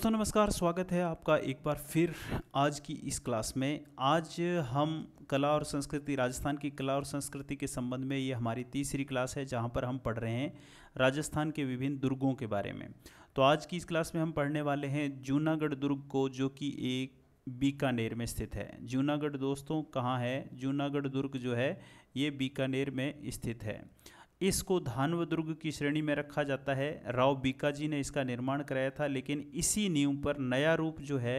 दोस्तों नमस्कार स्वागत है आपका एक बार फिर आज की इस क्लास में आज हम कला और संस्कृति राजस्थान की कला और संस्कृति के संबंध में ये हमारी तीसरी क्लास है जहाँ पर हम पढ़ रहे हैं राजस्थान के विभिन्न दुर्गों के बारे में तो आज की इस क्लास में हम पढ़ने वाले हैं जूनागढ़ दुर्ग को जो कि एक बीकानेर में स्थित है जूनागढ़ दोस्तों कहाँ है जूनागढ़ दुर्ग जो है ये बीकानेर में स्थित है इसको धानव दुर्ग की श्रेणी में रखा जाता है राव बीका जी ने इसका निर्माण कराया था लेकिन इसी नींव पर नया रूप जो है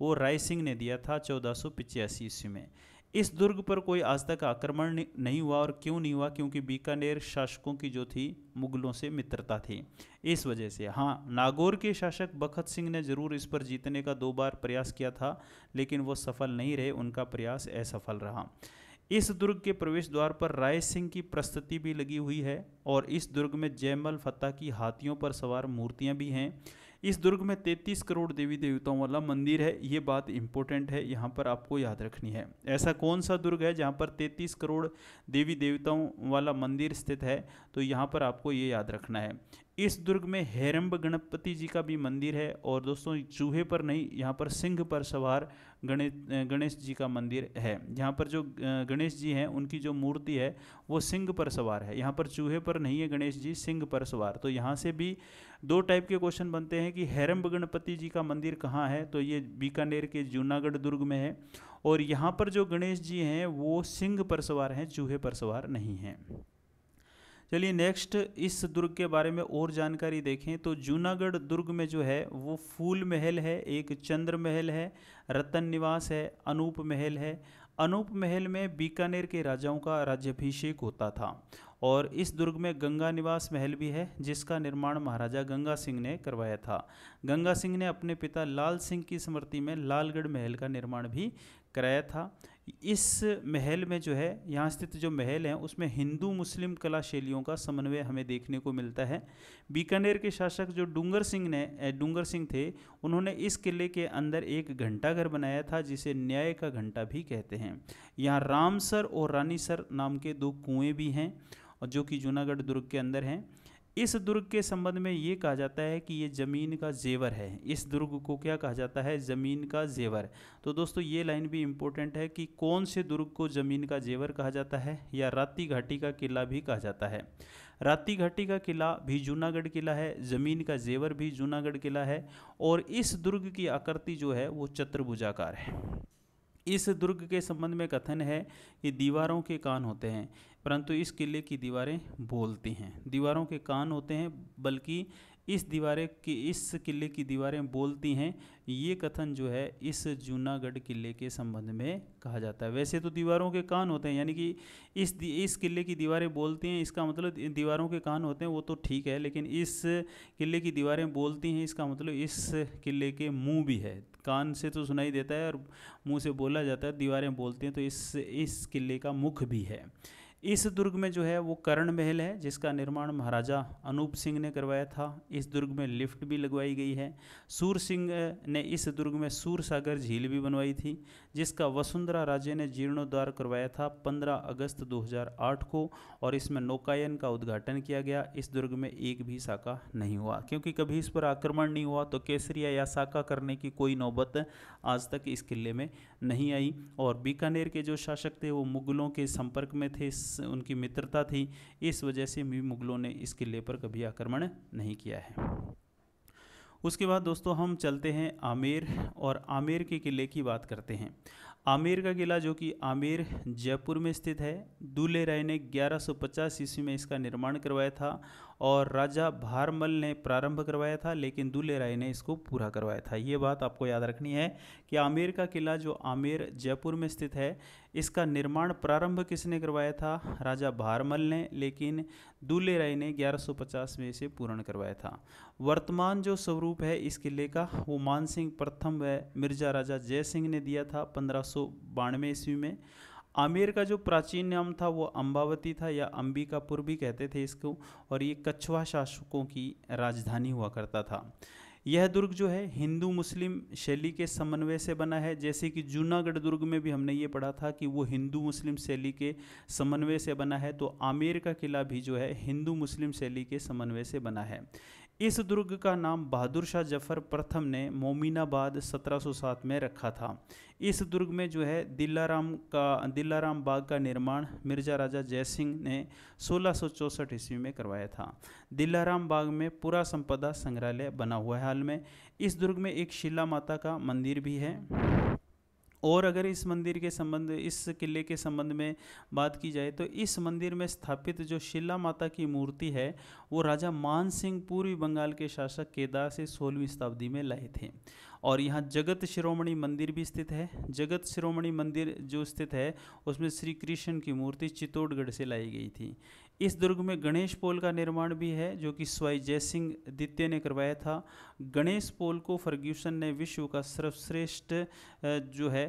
वो राय सिंह ने दिया था चौदह सौ पिचासी ईस्वी में इस दुर्ग पर कोई आज तक आक्रमण नहीं हुआ और क्यों नहीं हुआ क्योंकि बीकानेर शासकों की जो थी मुगलों से मित्रता थी इस वजह से हाँ नागौर के शासक बखत सिंह ने ज़रूर इस पर जीतने का दो बार प्रयास किया था लेकिन वो सफल नहीं रहे उनका प्रयास असफल रहा इस दुर्ग के प्रवेश द्वार पर राय सिंह की प्रस्तुति भी लगी हुई है और इस दुर्ग में जयमल फतेह की हाथियों पर सवार मूर्तियां भी हैं इस दुर्ग में 33 करोड़ देवी देवताओं वाला मंदिर है ये बात इम्पोर्टेंट है यहाँ पर आपको याद रखनी है ऐसा कौन सा दुर्ग है जहाँ पर 33 करोड़ देवी देवताओं वाला मंदिर स्थित है तो यहाँ पर आपको ये याद रखना है इस दुर्ग में हेरम्ब गणपति जी का भी मंदिर है और दोस्तों चूहे पर नहीं यहाँ पर सिंह पर सवार गणेश गणेश जी का मंदिर है यहाँ पर जो गणेश जी हैं उनकी जो मूर्ति है वो सिंह पर सवार है यहाँ पर चूहे पर नहीं है गणेश जी सिंह पर सवार तो यहाँ से भी दो टाइप के क्वेश्चन बनते हैं कि हेरम्ब गणपति जी का मंदिर कहाँ है तो ये बीकानेर के जूनागढ़ दुर्ग में है और यहाँ पर जो गणेश जी हैं वो सिंह पर सवार हैं चूहे पर सवार नहीं हैं चलिए नेक्स्ट इस दुर्ग के बारे में और जानकारी देखें तो जूनागढ़ दुर्ग में जो है वो फूल महल है एक चंद्र महल है रतन निवास है अनूप महल है अनूप महल में बीकानेर के राजाओं का राज्याभिषेक होता था और इस दुर्ग में गंगा निवास महल भी है जिसका निर्माण महाराजा गंगा सिंह ने करवाया था गंगा सिंह ने अपने पिता लाल सिंह की स्मृति में लालगढ़ महल का निर्माण भी कराया था इस महल में जो है यहाँ स्थित जो महल हैं उसमें हिंदू मुस्लिम कला शैलियों का समन्वय हमें देखने को मिलता है बीकानेर के शासक जो डूंगर सिंह ने डूंगर सिंह थे उन्होंने इस किले के अंदर एक घंटाघर बनाया था जिसे न्याय का घंटा भी कहते हैं यहाँ रामसर और रानीसर नाम के दो कुएँ भी हैं और जो कि जूनागढ़ दुर्ग के अंदर हैं इस दुर्ग के संबंध में ये कहा जाता है कि ये ज़मीन का जेवर है इस दुर्ग को क्या कहा जाता है ज़मीन का जेवर तो दोस्तों ये लाइन भी इम्पोर्टेंट है कि कौन से दुर्ग को ज़मीन का जेवर कहा जाता है या राती घाटी का किला भी कहा जाता है राती घाटी का किला भी जूनागढ़ किला है ज़मीन का जेवर भी जूनागढ़ किला है और इस दुर्ग की आकृति जो है वो चतुर्भुजाकार है इस दुर्ग के संबंध में कथन है कि दीवारों के कान होते हैं परंतु इस किले की दीवारें बोलती हैं दीवारों के कान होते हैं बल्कि इस दीवारें की इस किले की दीवारें बोलती हैं ये कथन जो है इस जूनागढ़ किले के संबंध में कहा जाता है वैसे तो दीवारों के कान होते हैं यानी कि इस इस किले की दीवारें बोलती हैं इसका मतलब दीवारों के कान होते हैं वो तो ठीक है लेकिन इस किले की दीवारें बोलती हैं इसका मतलब इस किले के मुँह भी है कान से तो सुनाई देता है और मुंह से बोला जाता है दीवारें बोलती हैं तो इस इस किले का मुख भी है इस दुर्ग में जो है वो करण महल है जिसका निर्माण महाराजा अनूप सिंह ने करवाया था इस दुर्ग में लिफ्ट भी लगवाई गई है सूर सिंह ने इस दुर्ग में सूर सागर झील भी बनवाई थी जिसका वसुंधरा राजे ने जीर्णोद्धार करवाया था 15 अगस्त 2008 को और इसमें नौकायन का उद्घाटन किया गया इस दुर्ग में एक भी शाखा नहीं हुआ क्योंकि कभी इस पर आक्रमण नहीं हुआ तो केसरिया या शाखा करने की कोई नौबत आज तक इस किले में नहीं आई और बीकानेर के जो शासक थे वो मुगलों के संपर्क में थे उनकी मित्रता थी इस वजह से भी मुग़लों ने इस किले पर कभी आक्रमण नहीं किया है उसके बाद दोस्तों हम चलते हैं आमेर और आमेर के किले की बात करते हैं आमेर का किला जो कि आमेर जयपुर में स्थित है दूल्हे राय ने 1150 ईस्वी में इसका निर्माण करवाया था और राजा भारमल ने प्रारंभ करवाया था लेकिन दूल्हे राय ने इसको पूरा करवाया था ये बात आपको याद रखनी है कि आमेर का किला जो आमेर जयपुर में स्थित है इसका निर्माण प्रारंभ किसने करवाया था राजा भारमल ने लेकिन दूल्हे राय ने 1150 में इसे पूर्ण करवाया था वर्तमान जो स्वरूप है इस किले का वो मानसिंह प्रथम व मिर्जा राजा जय सिंह ने दिया था पंद्रह ईस्वी में आमेर का जो प्राचीन नाम था वो अम्बावती था या अंबिकापुर भी कहते थे इसको और ये कछुआ शासकों की राजधानी हुआ करता था यह दुर्ग जो है हिंदू मुस्लिम शैली के समन्वय से बना है जैसे कि जूनागढ़ दुर्ग में भी हमने ये पढ़ा था कि वो हिंदू मुस्लिम शैली के समन्वय से बना है तो आमेर का किला भी जो है हिंदू मुस्लिम शैली के समन्वय से बना है इस दुर्ग का नाम बहादुर शाह जफर प्रथम ने मोमिनाबाद 1707 में रखा था इस दुर्ग में जो है दिल्लाराम का दिल्लाराम बाग का निर्माण मिर्जा राजा जय सिंह ने सोलह ईस्वी में करवाया था दिल्लाराम बाग में पूरा संपदा संग्रहालय बना हुआ है हाल में इस दुर्ग में एक शिला माता का मंदिर भी है और अगर इस मंदिर के संबंध इस किले के संबंध में बात की जाए तो इस मंदिर में स्थापित जो शिला माता की मूर्ति है वो राजा मान सिंह पूर्वी बंगाल के शासक केदार से सोलहवीं शताब्दी में लाए थे और यहाँ जगत शिरोमणि मंदिर भी स्थित है जगत शिरोमणि मंदिर जो स्थित है उसमें श्री कृष्ण की मूर्ति चित्तौड़गढ़ से लाई गई थी इस दुर्ग में गणेश पोल का निर्माण भी है जो कि स्वाई जय सिंह द्वितीय ने करवाया था गणेश पोल को फर्ग्यूसन ने विश्व का सर्वश्रेष्ठ जो है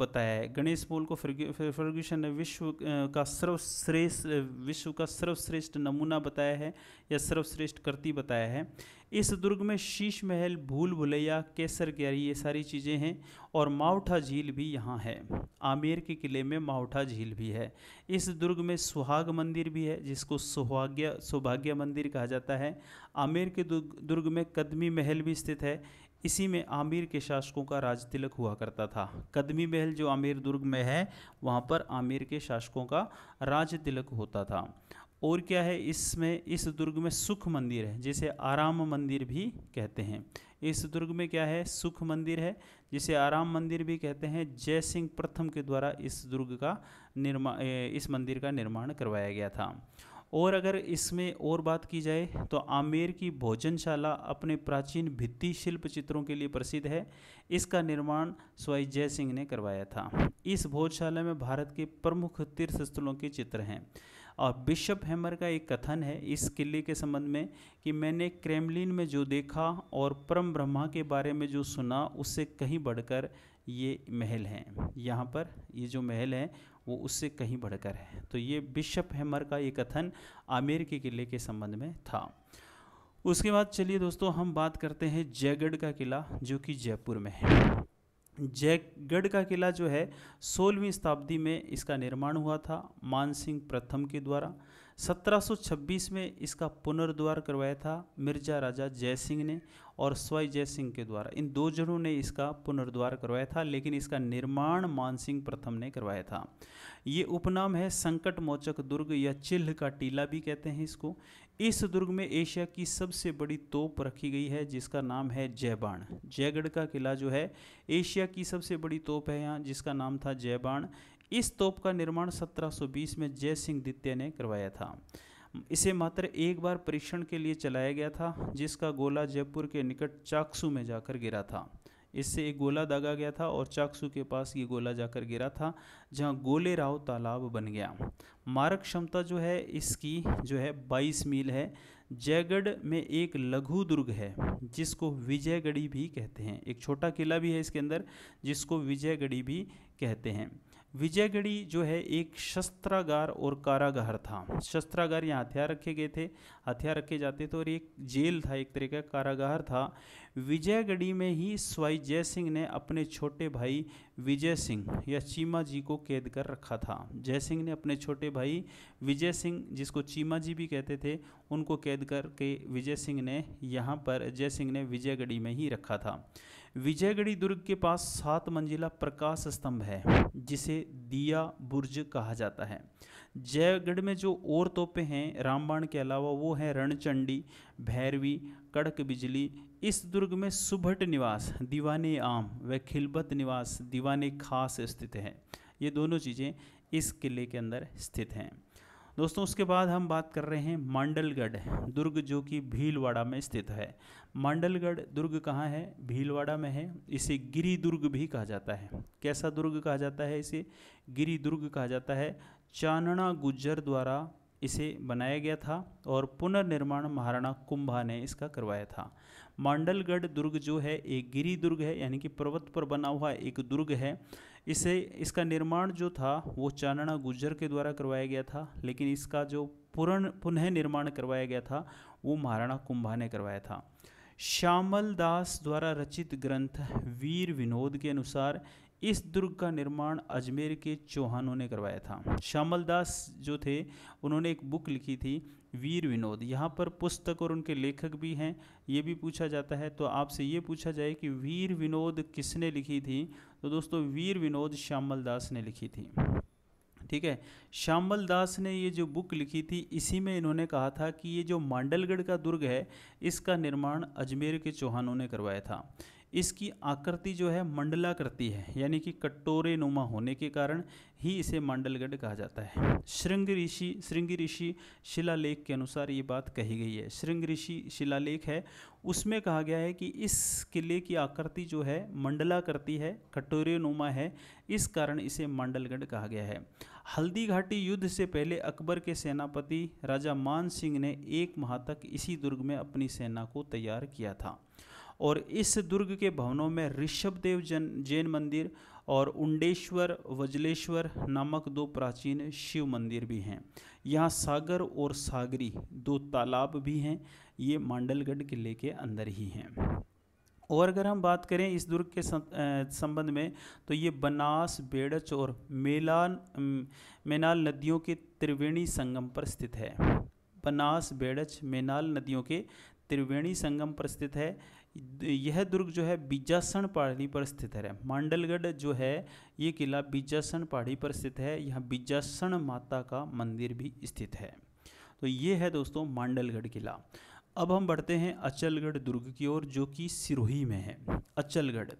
बताया है गणेश पोल को फर्ग्यूशन ने विश्व का सर्वश्रेष्ठ विश्व का सर्वश्रेष्ठ नमूना बताया है या सर्वश्रेष्ठ कृति बताया है इस दुर्ग में शीश महल भूल भुलैया केसर क्यारी ये सारी चीज़ें हैं और मावठा झील भी यहाँ है आमेर के किले में मावठा झील भी है इस दुर्ग में सुहाग मंदिर भी है जिसको सुहाग्य सौभाग्य मंदिर कहा जाता है आमेर के दुर्ग में कदमी महल भी स्थित है इसी में आमिर के शासकों का राज तिलक हुआ करता था कदमी महल जो आमिर दुर्ग में है वहाँ पर आमिर के शासकों का राज तिलक होता था और क्या है इसमें इस दुर्ग में सुख मंदिर है जिसे आराम मंदिर भी कहते हैं इस दुर्ग में क्या है सुख मंदिर है जिसे आराम मंदिर भी कहते हैं जय सिंह प्रथम के द्वारा इस दुर्ग का निर्माण इस मंदिर का निर्माण करवाया गया था और अगर इसमें और बात की जाए तो आमेर की भोजनशाला अपने प्राचीन भित्ति शिल्प चित्रों के लिए प्रसिद्ध है इसका निर्माण स्वाई जय सिंह ने करवाया था इस भोजशाला में भारत के प्रमुख तीर्थ स्थलों के चित्र हैं और बिशप हैमर का एक कथन है इस किले के संबंध में कि मैंने क्रेमलिन में जो देखा और परम ब्रह्मा के बारे में जो सुना उससे कहीं बढ़कर ये महल हैं यहाँ पर ये जो महल हैं वो उससे कहीं बढ़कर है तो ये बिशप हैमर का ये कथन आमेर के किले के संबंध में था उसके बाद चलिए दोस्तों हम बात करते हैं जयगढ़ का किला जो कि जयपुर में है जयगढ़ का किला जो है सोलहवीं शताब्दी में इसका निर्माण हुआ था मानसिंह प्रथम के द्वारा 1726 में इसका पुनर्द्वार करवाया था मिर्जा राजा जय सिंह ने और स्वाई जय सिंह के द्वारा इन दो जनों ने इसका पुनर्द्वार करवाया था लेकिन इसका निर्माण मानसिंह प्रथम ने करवाया था ये उपनाम है संकट मोचक दुर्ग या चिल्ह का टीला भी कहते हैं इसको इस दुर्ग में एशिया की सबसे बड़ी तोप रखी गई है जिसका नाम है जयबाण जयगढ़ का किला जो है एशिया की सबसे बड़ी तोप है यहाँ जिसका नाम था जयबाण इस तोप का निर्माण 1720 में जय सिंह द्वितीय ने करवाया था इसे मात्र एक बार परीक्षण के लिए चलाया गया था जिसका गोला जयपुर के निकट चाकसू में जाकर गिरा था इससे एक गोला दागा गया था और चाकसू के पास ये गोला जाकर गिरा था जहाँ गोले राव तालाब बन गया मारक क्षमता जो है इसकी जो है 22 मील है जयगढ़ में एक लघु दुर्ग है जिसको विजयगढ़ी भी कहते हैं एक छोटा किला भी है इसके अंदर जिसको विजयगढ़ी भी कहते हैं विजयगढ़ी जो है एक शस्त्रागार और कारागार था शस्त्रागार यहाँ हथियार रखे गए थे हथियार रखे जाते थे और एक जेल था एक तरह का कारागार था विजयगढ़ी में ही स्वाई जय सिंह ने अपने छोटे भाई विजय सिंह या चीमा जी को कैद कर रखा था जय सिंह ने अपने छोटे भाई विजय सिंह जिसको चीमा जी भी कहते थे उनको कैद करके विजय सिंह ने यहाँ पर जय सिंह ने विजयगढ़ी में ही रखा था विजयगढ़ी दुर्ग के पास सात मंजिला प्रकाश स्तंभ है जिसे दिया बुर्ज कहा जाता है जयगढ़ में जो और तोपे हैं रामबाण के अलावा वो हैं रणचंडी भैरवी कड़क बिजली इस दुर्ग में सुभट निवास दीवाने आम व खिलबत निवास दीवाने खास स्थित है ये दोनों चीज़ें इस किले के अंदर स्थित हैं दोस्तों उसके बाद हम बात कर रहे हैं मांडलगढ़ दुर्ग जो कि भीलवाड़ा में स्थित है मांडलगढ़ दुर्ग कहाँ है भीलवाड़ा में है इसे गिरी दुर्ग भी कहा जाता है कैसा दुर्ग कहा जाता है इसे गिरी दुर्ग कहा जाता है चानना गुज्जर द्वारा इसे बनाया गया था और पुनर्निर्माण महाराणा कुंभा ने इसका करवाया था मांडलगढ़ दुर्ग जो है एक गिरी दुर्ग है यानी कि पर्वत पर बना हुआ एक दुर्ग है इसे इसका निर्माण जो था वो चानना गुजर के द्वारा करवाया गया था लेकिन इसका जो पुरन पुनः निर्माण करवाया गया था वो महाराणा कुंभा ने करवाया था श्यामल दास द्वारा रचित ग्रंथ वीर विनोद के अनुसार इस दुर्ग का निर्माण अजमेर के चौहानों ने करवाया था श्यामल दास जो थे उन्होंने एक बुक लिखी थी वीर विनोद यहाँ पर पुस्तक और उनके लेखक भी हैं ये भी पूछा जाता है तो आपसे ये पूछा जाए कि वीर विनोद किसने लिखी थी तो दोस्तों वीर विनोद श्यामल दास ने लिखी थी ठीक है श्यामल दास ने ये जो बुक लिखी थी इसी में इन्होंने कहा था कि ये जो मांडलगढ़ का दुर्ग है इसका निर्माण अजमेर के चौहानों ने करवाया था इसकी आकृति जो है मंडलाकृति है यानी कि कटोरे नुमा होने के कारण ही इसे मंडलगढ़ कहा जाता है श्रृंग ऋषि श्रृंग ऋषि शिलालेख के अनुसार ये बात कही गई है श्रृंग ऋषि शिलालेख है उसमें कहा गया है कि इस किले की आकृति जो है मंडलाकृति है कटोरे नुमा है इस कारण इसे मंडलगढ़ कहा गया है हल्दी घाटी युद्ध से पहले अकबर के सेनापति राजा मान सिंह ने एक माह तक इसी दुर्ग में अपनी सेना को तैयार किया था और इस दुर्ग के भवनों में ऋषभदेव जन जैन मंदिर और उंडेश्वर वजलेश्वर नामक दो प्राचीन शिव मंदिर भी हैं यहाँ सागर और सागरी दो तालाब भी हैं ये मांडलगढ़ किले के अंदर ही हैं और अगर हम बात करें इस दुर्ग के संबंध में तो ये बनास बेड़च और मेलान मेनाल नदियों के त्रिवेणी संगम पर स्थित है बनास बेड़च मेनाल नदियों के त्रिवेणी संगम पर स्थित है यह दुर्ग जो है बीजासन पहाड़ी पर स्थित है मांडलगढ़ जो है ये किला बीजासन पहाड़ी पर स्थित है यहाँ बीजासन माता का मंदिर भी स्थित है तो ये है दोस्तों मांडलगढ़ किला अब हम बढ़ते हैं अचलगढ़ दुर्ग की ओर जो कि सिरोही में है अचलगढ़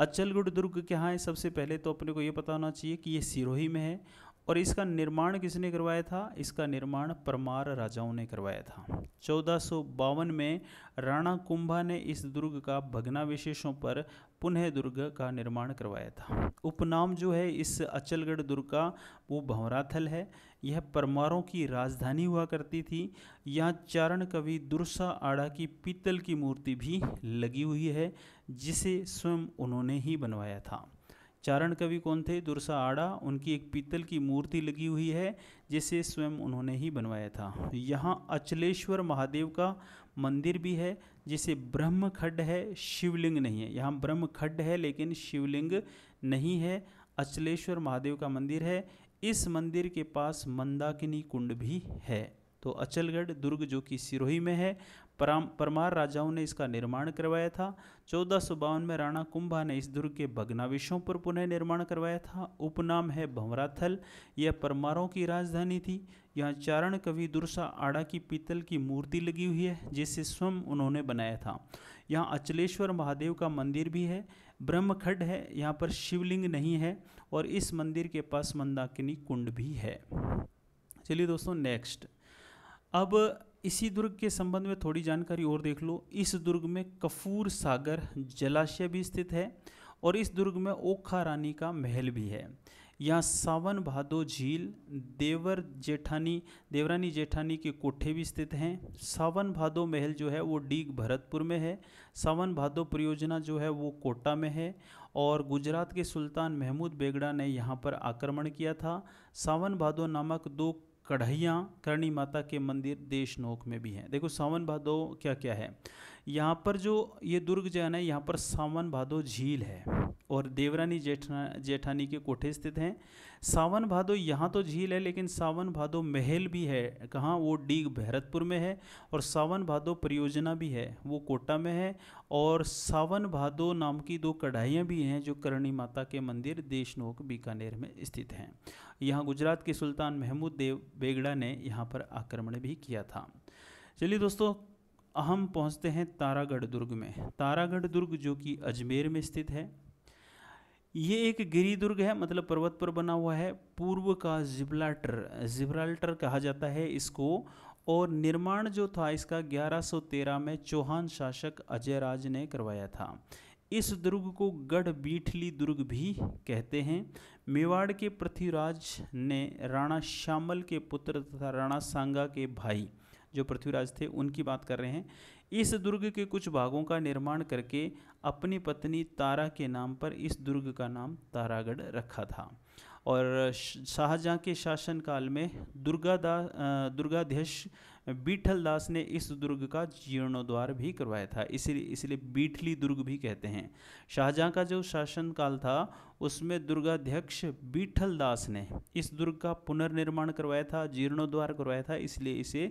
अचलगढ़ दुर्ग क्या है सबसे पहले तो अपने को ये पता होना चाहिए कि ये सिरोही में है और इसका निर्माण किसने करवाया था इसका निर्माण परमार राजाओं ने करवाया था चौदह में राणा कुंभा ने इस दुर्ग का भग्नावशेषों पर पुनः दुर्ग का निर्माण करवाया था उपनाम जो है इस अचलगढ़ दुर्ग का वो भंवराथल है यह परमारों की राजधानी हुआ करती थी यहाँ चारण कवि दुर्सा आड़ा की पीतल की मूर्ति भी लगी हुई है जिसे स्वयं उन्होंने ही बनवाया था चारण कवि कौन थे दुर्सा आड़ा उनकी एक पीतल की मूर्ति लगी हुई है जिसे स्वयं उन्होंने ही बनवाया था यहाँ अचलेश्वर महादेव का मंदिर भी है जिसे ब्रह्म खड्ड है शिवलिंग नहीं है यहाँ ब्रह्म खड्ड है लेकिन शिवलिंग नहीं है अचलेश्वर महादेव का मंदिर है इस मंदिर के पास मंदाकिनी कुंड भी है तो अचलगढ़ दुर्ग जो कि सिरोही में है परमार राजाओं ने इसका निर्माण करवाया था चौदह में राणा कुंभा ने इस दुर्ग के भगनाविशों पर पुनः निर्माण करवाया था उपनाम है भंवराथल यह परमारों की राजधानी थी यहाँ चारण कवि दुर्सा आड़ा की पीतल की मूर्ति लगी हुई है जिसे स्वयं उन्होंने बनाया था यहाँ अचलेश्वर महादेव का मंदिर भी है ब्रह्मखड है यहाँ पर शिवलिंग नहीं है और इस मंदिर के पास मंदाकिनी कुंड भी है चलिए दोस्तों नेक्स्ट अब इसी दुर्ग के संबंध में थोड़ी जानकारी और देख लो इस दुर्ग में कफूर सागर जलाशय भी स्थित है और इस दुर्ग में ओखा रानी का महल भी है यहाँ सावन भादो झील देवर जेठानी देवरानी जेठानी के कोठे भी स्थित हैं सावन भादो महल जो है वो डीग भरतपुर में है सावन भादो परियोजना जो है वो कोटा में है और गुजरात के सुल्तान महमूद बेगड़ा ने यहाँ पर आक्रमण किया था सावन भादो नामक दो कढ़ैया करणी माता के मंदिर देशनोक में भी हैं देखो सावन भादो क्या क्या है यहाँ पर जो ये दुर्ग जो है ना यहाँ पर सावन भादो झील है और देवरानी जेठा जेठानी के कोठे स्थित हैं सावन भादो यहाँ तो झील है लेकिन सावन भादो महल भी है कहाँ वो डीग भैरतपुर में है और सावन भादो परियोजना भी है वो कोटा में है और सावन भादो नाम की दो कढ़ाइयाँ भी हैं जो करणी माता के मंदिर देशनोक बीकानेर में स्थित हैं यहाँ गुजरात के सुल्तान महमूद देव बेगड़ा ने यहाँ पर आक्रमण भी किया था चलिए दोस्तों हम पहुँचते हैं तारागढ़ दुर्ग में तारागढ़ दुर्ग जो कि अजमेर में स्थित है ये एक गिरी दुर्ग है मतलब पर्वत पर बना हुआ है पूर्व का जिब्राल्टर जिब्राल्टर कहा जाता है इसको और निर्माण जो था इसका 1113 में चौहान शासक अजयराज ने करवाया था इस दुर्ग को बीठली दुर्ग भी कहते हैं मेवाड़ के पृथ्वीराज ने राणा श्यामल के पुत्र तथा राणा सांगा के भाई जो पृथ्वीराज थे उनकी बात कर रहे हैं इस दुर्ग के कुछ भागों का निर्माण करके अपनी पत्नी तारा के नाम पर इस दुर्ग का नाम तारागढ़ रखा था और शाहजहाँ के शासनकाल में दा दुर्गाध्यक्ष बीठल दास ने इस दुर्ग का जीर्णोद्वार भी करवाया था इसीलिए इसलिए बीठली दुर्ग भी कहते हैं शाहजहां का जो शासनकाल था उसमें दुर्गाध्यक्ष बीठल दास ने इस दुर्ग का पुनर्निर्माण करवाया था जीर्णोद्वार करवाया था इसलिए इसे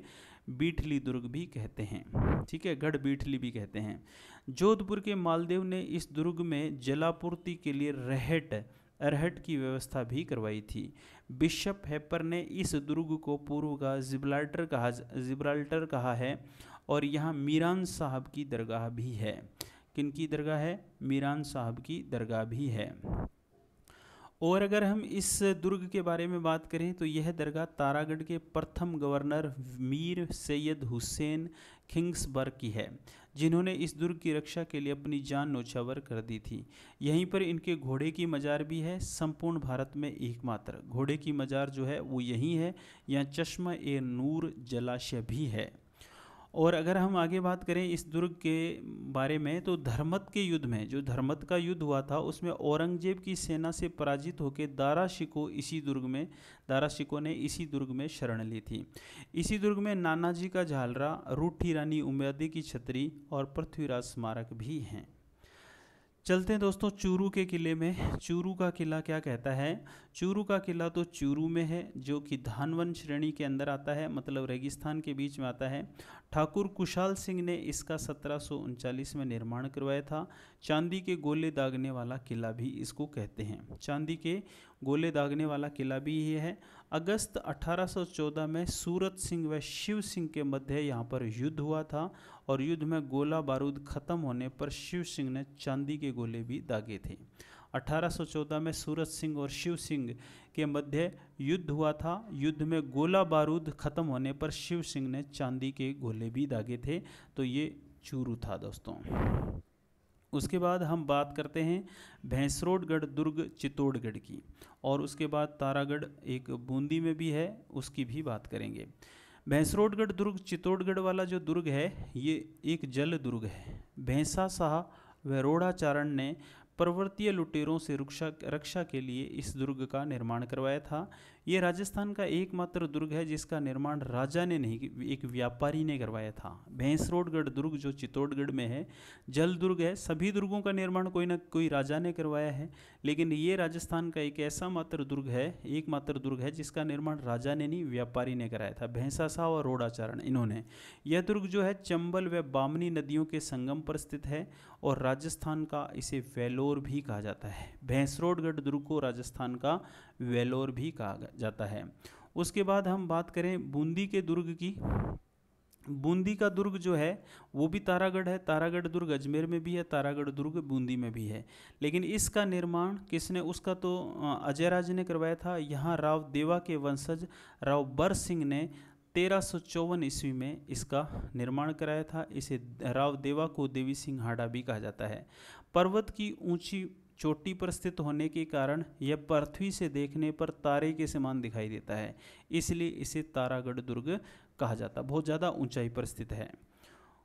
बीठली दुर्ग भी कहते हैं ठीक है गढ़ बीठली भी कहते हैं जोधपुर के मालदेव ने इस दुर्ग में जलापूर्ति के लिए रहट अरहट की व्यवस्था भी करवाई थी बिशप हैपर ने इस दुर्ग को पूर्व का जिब्राल्टर कहा जिब्राल्टर कहा है और यहाँ मीरान साहब की दरगाह भी है किन की दरगाह है मीरान साहब की दरगाह भी है और अगर हम इस दुर्ग के बारे में बात करें तो यह दरगाह तारागढ़ के प्रथम गवर्नर मीर सैयद हुसैन खिंग्सबर्ग की है जिन्होंने इस दुर्ग की रक्षा के लिए अपनी जान नौछावर कर दी थी यहीं पर इनके घोड़े की मज़ार भी है संपूर्ण भारत में एकमात्र घोड़े की मज़ार जो है वो यहीं है यहाँ चश्मा ए नूर जलाशय भी है और अगर हम आगे बात करें इस दुर्ग के बारे में तो धर्मत के युद्ध में जो धर्मत का युद्ध हुआ था उसमें औरंगजेब की सेना से पराजित होकर दारा शिको इसी दुर्ग में दारा शिको ने इसी दुर्ग में शरण ली थी इसी दुर्ग में नानाजी का झालरा रूठी रानी उमेदी की छतरी और पृथ्वीराज स्मारक भी हैं चलते हैं दोस्तों चूरू के किले में चूरू का किला क्या कहता है चूरू का किला तो चूरू में है जो कि धानवन श्रेणी के अंदर आता है मतलब रेगिस्तान के बीच में आता है ठाकुर कुशाल सिंह ने इसका सत्रह में निर्माण करवाया था चांदी के गोले दागने वाला किला भी इसको कहते हैं चांदी के गोले दागने वाला किला भी ये है अगस्त 1814 में सूरत सिंह व शिव सिंह के मध्य यहाँ पर युद्ध हुआ था और युद्ध में गोला बारूद खत्म होने पर शिव सिंह ने चांदी के गोले भी दागे थे 1814 में सूरत सिंह और शिव सिंह के मध्य युद्ध हुआ था युद्ध में गोला बारूद खत्म होने पर शिव सिंह ने चांदी के गोले भी दागे थे तो ये चूरू था दोस्तों उसके बाद हम बात करते हैं भैंसरोडगढ़ दुर्ग चित्तौड़गढ़ की और उसके बाद तारागढ़ एक बूंदी में भी है उसकी भी बात करेंगे भैंसरोडगढ़ दुर्ग चित्तौड़गढ़ वाला जो दुर्ग है ये एक जल दुर्ग है भैंसा शाह वैरोड़ाचारण ने पर्वतीय लुटेरों से रक्षा रक्षा के लिए इस दुर्ग का निर्माण करवाया था ये राजस्थान का एकमात्र दुर्ग है जिसका निर्माण राजा ने नहीं एक व्यापारी ने करवाया था भैंसरोडगढ़ दुर्ग जो चित्तौड़गढ़ में है जल दुर्ग है सभी दुर्गों का निर्माण कोई ना कोई राजा ने करवाया है लेकिन ये राजस्थान का एक ऐसा मात्र दुर्ग है एकमात्र दुर्ग है जिसका निर्माण राजा ने नहीं व्यापारी ने कराया था भैंसासा और रोडाचारण इन्होंने यह दुर्ग जो है चंबल व बामनी नदियों के संगम पर स्थित है और राजस्थान का इसे वेलोर भी कहा जाता है भैंसरोडगढ़ दुर्ग को राजस्थान का वेलोर भी कहा जाता है उसके बाद हम बात करें बूंदी के दुर्ग की बूंदी का दुर्ग जो है वो भी तारागढ़ है तारागढ़ दुर्ग अजमेर में भी है तारागढ़ दुर्ग बूंदी में भी है लेकिन इसका निर्माण किसने उसका तो अजय राज ने करवाया था यहाँ राव देवा के वंशज राव बर सिंह ने तेरह सौ चौवन ईस्वी में इसका निर्माण कराया था इसे राव देवा को देवी सिंह हाडा भी कहा जाता है पर्वत की ऊंची चोटी पर स्थित होने के कारण यह पृथ्वी से देखने पर तारे के समान दिखाई देता है इसलिए इसे तारागढ़ दुर्ग कहा जाता बहुत ज़्यादा ऊंचाई पर स्थित है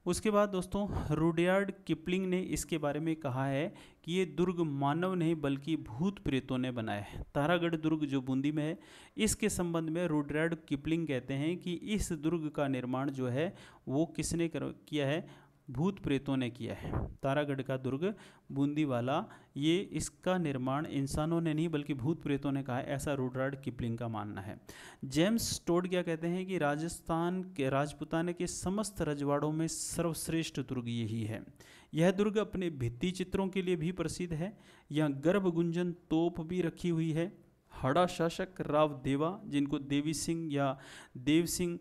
उसके बाद दोस्तों रुडयार्ड किपलिंग ने इसके बारे में कहा है कि ये दुर्ग मानव नहीं बल्कि भूत प्रेतों ने बनाया है तारागढ़ दुर्ग जो बूंदी में है इसके संबंध में रुडयार्ड किपलिंग कहते हैं कि इस दुर्ग का निर्माण जो है वो किसने कर किया है भूत प्रेतों ने किया है तारागढ़ का दुर्ग बूंदीवाला ये इसका निर्माण इंसानों ने नहीं बल्कि भूत प्रेतों ने कहा है ऐसा रूडराड किपलिंग का मानना है जेम्स टोड क्या कहते हैं कि राजस्थान के राजपुताना के समस्त रजवाड़ों में सर्वश्रेष्ठ दुर्ग यही है यह दुर्ग अपने भित्ति चित्रों के लिए भी प्रसिद्ध है यहाँ गर्भगुंजन तोप भी रखी हुई है हाड़ा शासक राव देवा जिनको देवी सिंह या देव सिंह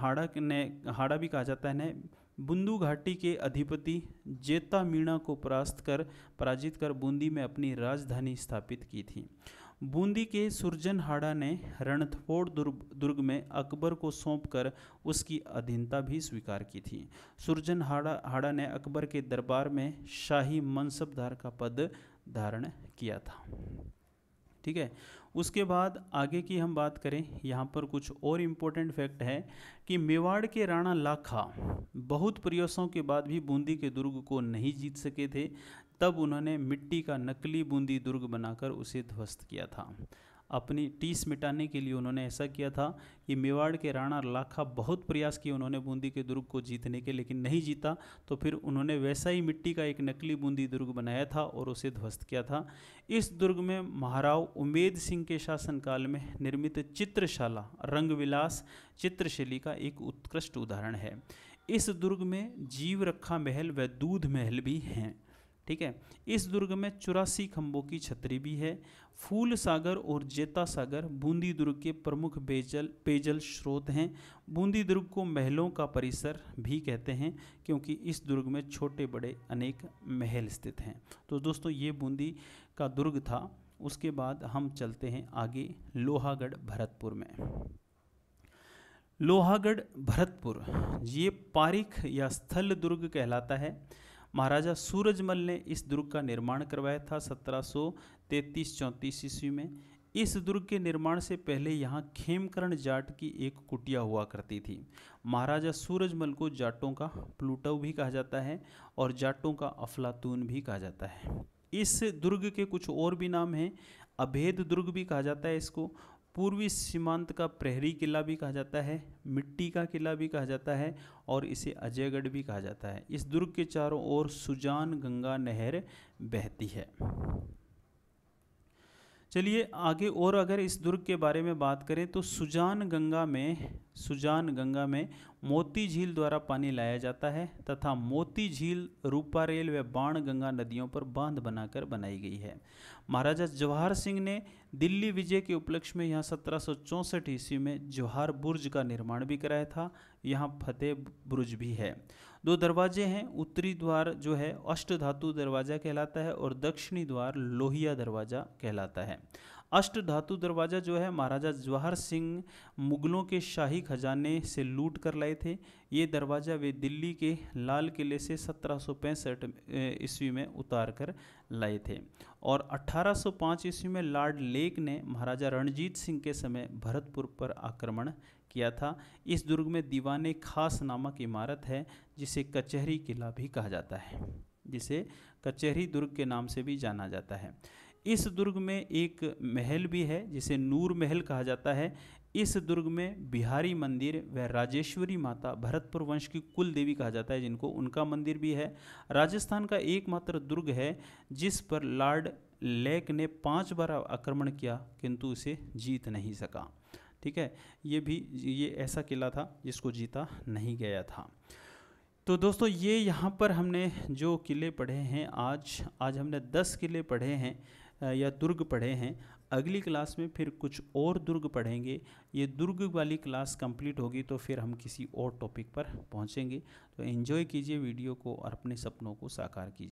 हाड़ा ने हाड़ा भी कहा जाता है बुंदू घाटी के अधिपति जेता मीणा को परास्त कर पराजित कर बूंदी में अपनी राजधानी स्थापित की थी बूंदी के सुरजनहाड़ा ने रणथोड़ दुर्ग दुर्ग में अकबर को सौंपकर उसकी अधीनता भी स्वीकार की थी सुरजनहाड़ा हाड़ा ने अकबर के दरबार में शाही मनसबदार का पद धारण किया था ठीक है उसके बाद आगे की हम बात करें यहाँ पर कुछ और इम्पोर्टेंट फैक्ट है कि मेवाड़ के राणा लाखा बहुत प्रयासों के बाद भी बूंदी के दुर्ग को नहीं जीत सके थे तब उन्होंने मिट्टी का नकली बूंदी दुर्ग बनाकर उसे ध्वस्त किया था अपनी टीस मिटाने के लिए उन्होंने ऐसा किया था कि मेवाड़ के राणा लाखा बहुत प्रयास किए उन्होंने बूंदी के दुर्ग को जीतने के लेकिन नहीं जीता तो फिर उन्होंने वैसा ही मिट्टी का एक नकली बूंदी दुर्ग बनाया था और उसे ध्वस्त किया था इस दुर्ग में महाराव उमेद सिंह के शासनकाल में निर्मित चित्रशाला रंगविलास चित्रशैली का एक उत्कृष्ट उदाहरण है इस दुर्ग में जीव रखा महल व दूध महल भी हैं ठीक है इस दुर्ग में चौरासी खंभों की छतरी भी है फूल सागर और जेता सागर बूंदी दुर्ग के प्रमुख बेजल पेयजल स्रोत हैं बूंदी दुर्ग को महलों का परिसर भी कहते हैं क्योंकि इस दुर्ग में छोटे बड़े अनेक महल स्थित हैं तो दोस्तों ये बूंदी का दुर्ग था उसके बाद हम चलते हैं आगे लोहागढ़ भरतपुर में लोहागढ़ भरतपुर ये पारिख या स्थल दुर्ग कहलाता है महाराजा सूरजमल ने इस दुर्ग का निर्माण करवाया था 1733 चौंतीस ईस्वी में इस दुर्ग के निर्माण से पहले यहाँ खेमकरण जाट की एक कुटिया हुआ करती थी महाराजा सूरजमल को जाटों का प्लूटव भी कहा जाता है और जाटों का अफलातून भी कहा जाता है इस दुर्ग के कुछ और भी नाम हैं अभेद दुर्ग भी कहा जाता है इसको पूर्वी सीमांत का प्रहरी किला भी कहा जाता है मिट्टी का किला भी कहा जाता है और इसे अजयगढ़ भी कहा जाता है इस दुर्ग के चारों ओर सुजान गंगा नहर बहती है चलिए आगे और अगर इस दुर्ग के बारे में बात करें तो सुजान गंगा में सुजान गंगा में मोती झील द्वारा पानी लाया जाता है तथा मोती झील रूपा रेल व बाण गंगा नदियों पर बांध बनाकर बनाई गई है महाराजा जवाहर सिंह ने दिल्ली विजय के उपलक्ष्य में यहाँ सत्रह ईस्वी में जवाहर बुर्ज का निर्माण भी कराया था यहाँ फतेह बुर्ज भी है दो दरवाजे हैं उत्तरी द्वार जो है अष्ट धातु दरवाजा कहलाता है और दक्षिणी द्वार लोहिया दरवाजा कहलाता है अष्ट धातु दरवाज़ा जो है महाराजा जवाहर सिंह मुगलों के शाही खजाने से लूट कर लाए थे ये दरवाज़ा वे दिल्ली के लाल किले से सत्रह ईस्वी में उतार कर लाए थे और 1805 ईस्वी में लॉर्ड लेक ने महाराजा रणजीत सिंह के समय भरतपुर पर आक्रमण किया था इस दुर्ग में दीवाने खास नामक इमारत है जिसे कचहरी किला भी कहा जाता है जिसे कचहरी दुर्ग के नाम से भी जाना जाता है इस दुर्ग में एक महल भी है जिसे नूर महल कहा जाता है इस दुर्ग में बिहारी मंदिर व राजेश्वरी माता भरतपुर वंश की कुल देवी कहा जाता है जिनको उनका मंदिर भी है राजस्थान का एकमात्र दुर्ग है जिस पर लॉर्ड लेक ने पांच बार आक्रमण किया किंतु उसे जीत नहीं सका ठीक है ये भी ये ऐसा किला था जिसको जीता नहीं गया था तो दोस्तों ये यहाँ पर हमने जो किले पढ़े हैं आज आज हमने दस किले पढ़े हैं या दुर्ग पढ़े हैं अगली क्लास में फिर कुछ और दुर्ग पढ़ेंगे ये दुर्ग वाली क्लास कंप्लीट होगी तो फिर हम किसी और टॉपिक पर पहुँचेंगे तो एन्जॉय कीजिए वीडियो को और अपने सपनों को साकार कीजिए